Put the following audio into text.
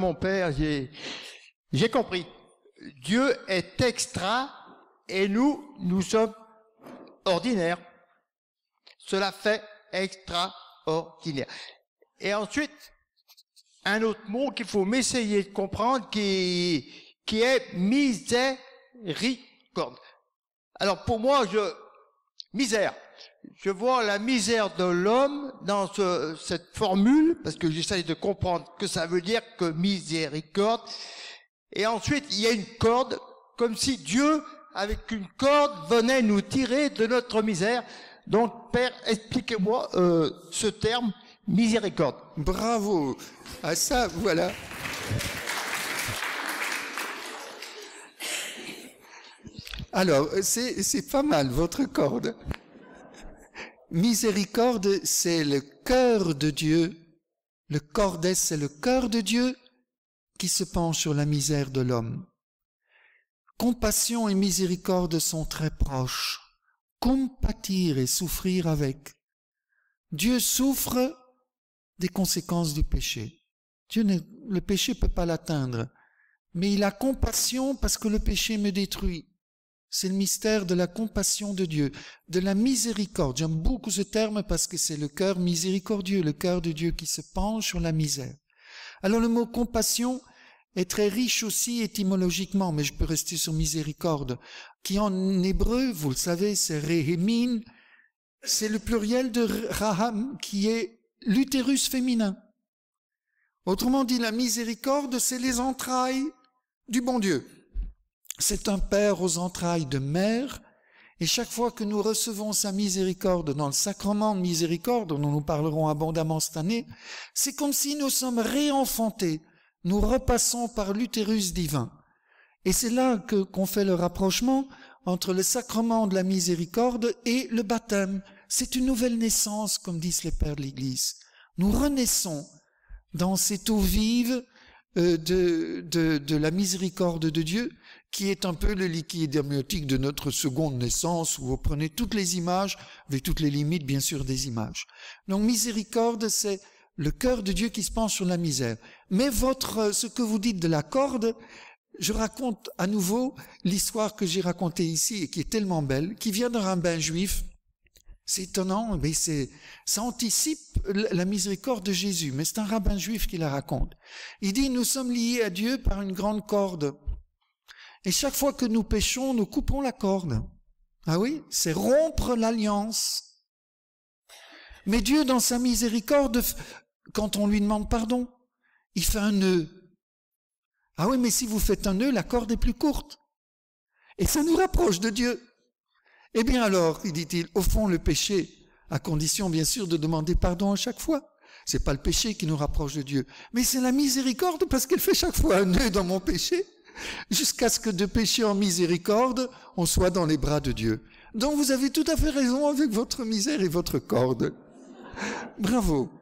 mon père, j'ai compris. Dieu est extra et nous, nous sommes ordinaires. Cela fait extraordinaire. Et ensuite, un autre mot qu'il faut m'essayer de comprendre qui, est miséricorde. Alors pour moi, je, misère, je vois la misère de l'homme dans cette formule, parce que j'essaye de comprendre que ça veut dire que miséricorde. Et ensuite, il y a une corde, comme si Dieu, avec une corde, venait nous tirer de notre misère. Donc, Père, expliquez-moi euh, ce terme miséricorde. Bravo à ah, ça, voilà. Alors, c'est pas mal votre corde miséricorde, c'est le cœur de Dieu. Le cordes, c'est le cœur de Dieu qui se penche sur la misère de l'homme. Compassion et miséricorde sont très proches. Compatir et souffrir avec. Dieu souffre des conséquences du péché. Dieu ne, le péché peut pas l'atteindre. Mais il a compassion parce que le péché me détruit. C'est le mystère de la compassion de Dieu, de la miséricorde. J'aime beaucoup ce terme parce que c'est le cœur miséricordieux, le cœur de Dieu qui se penche sur la misère. Alors le mot compassion est très riche aussi étymologiquement, mais je peux rester sur miséricorde, qui en hébreu, vous le savez, c'est rehemin, c'est le pluriel de raham qui est l'utérus féminin. Autrement dit, la miséricorde, c'est les entrailles du bon Dieu. C'est un Père aux entrailles de mère, et chaque fois que nous recevons sa miséricorde dans le sacrement de miséricorde, dont nous parlerons abondamment cette année, c'est comme si nous sommes réenfantés, nous repassons par l'utérus divin. Et c'est là que qu'on fait le rapprochement entre le sacrement de la miséricorde et le baptême. C'est une nouvelle naissance, comme disent les pères de l'Église. Nous renaissons dans cette eau vive euh, de, de la miséricorde de Dieu qui est un peu le liquide amniotique de notre seconde naissance, où vous prenez toutes les images, avec toutes les limites bien sûr des images. Donc miséricorde, c'est le cœur de Dieu qui se penche sur la misère. Mais votre, euh, ce que vous dites de la corde, je raconte à nouveau l'histoire que j'ai racontée ici et qui est tellement belle, qui vient d'un rabbin juif. C'est étonnant, mais c'est, ça anticipe la miséricorde de Jésus, mais c'est un rabbin juif qui la raconte. Il dit, nous sommes liés à Dieu par une grande corde. Et chaque fois que nous péchons, nous coupons la corde. Ah oui, c'est rompre l'alliance. Mais Dieu, dans sa miséricorde, quand on lui demande pardon, il fait un nœud. Ah oui, mais si vous faites un nœud, la corde est plus courte. Et ça nous rapproche de Dieu. Eh bien alors, dit-il, au fond, le péché, à condition bien sûr de demander pardon à chaque fois. C'est pas le péché qui nous rapproche de Dieu, mais c'est la miséricorde parce qu'elle fait chaque fois un nœud dans mon péché jusqu'à ce que de péché en miséricorde, on soit dans les bras de Dieu. Donc vous avez tout à fait raison avec votre misère et votre corde. Bravo.